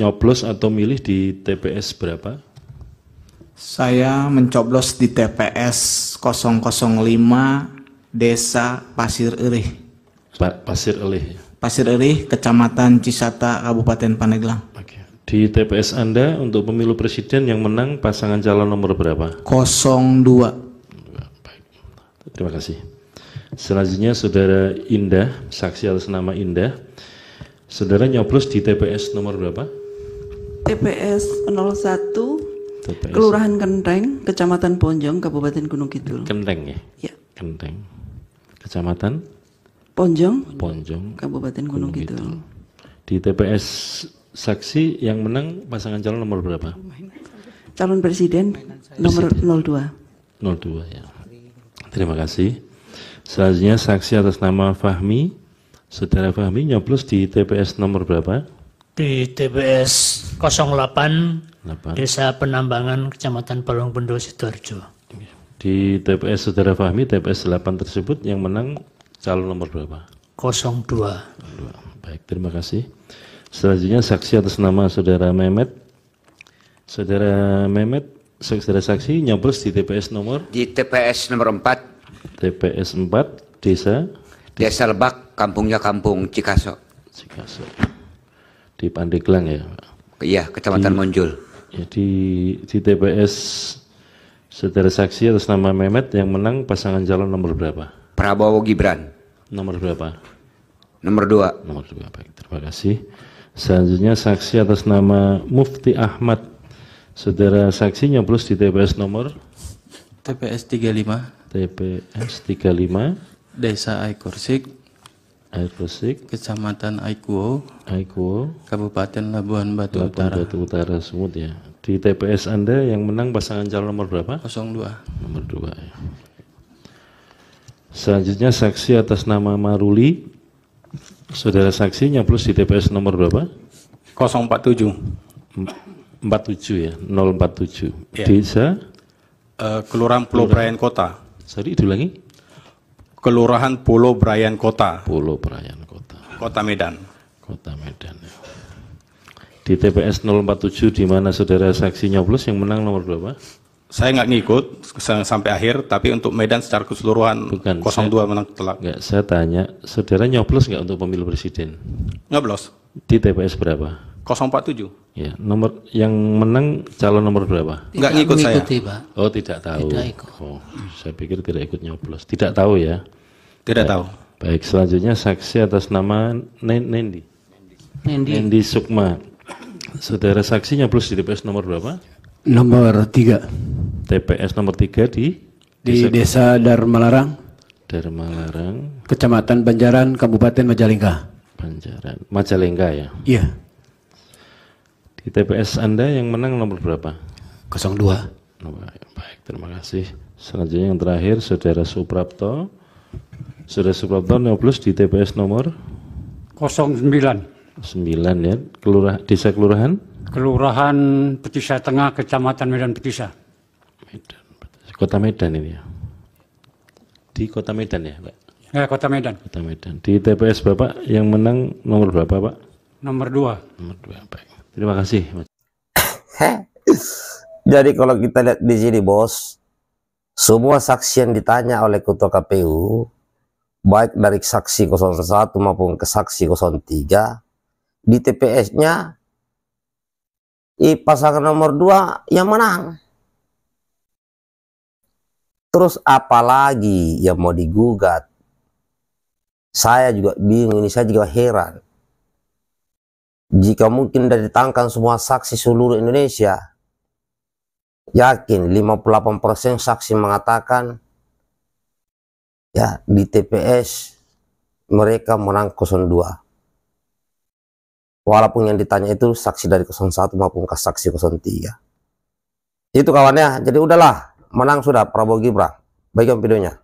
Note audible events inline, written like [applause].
nyoblos atau milih di TPS berapa? Saya mencoblos di TPS 005 Desa Pasir Irih. Pa Pasir Irih. Pasir Irih, Kecamatan Cisata, Kabupaten Paneglang. Oke. Di TPS Anda untuk pemilu presiden yang menang pasangan calon nomor berapa? 02. Baik. Terima kasih. Selanjutnya Saudara Indah, saksi atas nama Indah. Saudara nyoblos di TPS nomor berapa? TPS 01 TPS. Kelurahan Kenteng, Kecamatan Ponjong, Kabupaten Gunung Kidul. Kenteng ya? Iya. Kenteng. Kecamatan Ponjong. Ponjong, Kabupaten Gunung, Kidul. Di TPS saksi yang menang pasangan calon nomor berapa? Calon presiden nomor presiden. 02. 02 ya. Terima kasih. Selanjutnya saksi atas nama Fahmi, saudara Fahmi nyoblos di TPS nomor berapa? di TPS 08 8. Desa Penambangan Kecamatan Palung Bendo Sidoarjo. Di TPS Saudara Fahmi TPS 8 tersebut yang menang calon nomor berapa? 02. 02. Baik, terima kasih. Selanjutnya saksi atas nama Saudara Mehmet. Saudara Mehmet, saudara saksi nyoblos di TPS nomor? Di TPS nomor 4. TPS 4 Desa Desa Lebak, kampungnya kampung Cikaso. Cikaso di Pandeglang ya Iya, Kecamatan di, Jadi ya, di, TPS saudara saksi atas nama Mehmet yang menang pasangan calon nomor berapa? Prabowo Gibran. Nomor berapa? Nomor dua. Nomor dua, baik. Terima kasih. Selanjutnya saksi atas nama Mufti Ahmad. Saudara saksinya plus di TPS nomor? TPS 35. TPS 35. Desa Aikursik, Air Gresik, Kecamatan Aikuo, Aikuo, Kabupaten Labuan Batu Labuan Utara. Batu Utara Sumut ya. Di TPS Anda yang menang pasangan calon nomor berapa? 02. Nomor 2 ya. Selanjutnya saksi atas nama Maruli. Saudara saksi nyoblos di TPS nomor berapa? 047. 47 ya, 047. Ya. Desa uh, Kelurahan Pulau Kota. Sorry, itu lagi. Kelurahan Pulau Brayan Kota. Pulau Brayan Kota. Kota Medan. Kota Medan. Ya. Di TPS 047 di mana saudara saksi nyoblos yang menang nomor berapa? Saya nggak ngikut sampai akhir, tapi untuk Medan secara keseluruhan Bukan, 02 saya, menang telak. Enggak, saya tanya, saudara nyoblos nggak untuk pemilu presiden? Nyoblos. Di TPS berapa? 047. Ya, nomor yang menang calon nomor berapa? Enggak ngikut saya. Pak. Oh, tidak tahu. Tidak ikut. Oh, saya pikir tidak ikut nyoblos. Tidak tahu ya. Tidak Baik. tahu. Baik, selanjutnya saksi atas nama Nendi. Nendi. Nendi Sukma. Saudara saksi nyoblos di TPS nomor berapa? Nomor 3. TPS nomor 3 di di Desa, Desa Darmalarang. Darmalarang. Kecamatan Banjaran, Kabupaten Majalengka. Banjaran, Majalengka ya. Iya. Di TPS Anda yang menang nomor berapa? 02. Baik, terima kasih. Selanjutnya yang terakhir, Saudara Suprapto. Saudara Suprapto neoplus di TPS nomor? 09. 9 ya, Kelurah, desa kelurahan? Kelurahan Petisa Tengah, Kecamatan Medan Petisa. Medan, Petisa. Kota Medan ini ya? Di Kota Medan ya, Pak? Ya, Kota Medan. Kota Medan. Di TPS Bapak yang menang nomor berapa, Pak? Nomor 2. Nomor 2, baik. Terima kasih. [coughs] Jadi kalau kita lihat di sini bos, semua saksi yang ditanya oleh ketua KPU, baik dari saksi 01 maupun ke saksi 03, di TPS-nya pasangan nomor 2 yang menang. Terus apa lagi yang mau digugat? Saya juga bingung, ini saya juga heran. Jika mungkin dari didatangkan semua saksi seluruh Indonesia, yakin 58% saksi mengatakan ya di TPS mereka menang 02. Walaupun yang ditanya itu saksi dari 01 maupun saksi 03. Itu kawannya, jadi udahlah, menang sudah Prabowo Gibran. Baik videonya.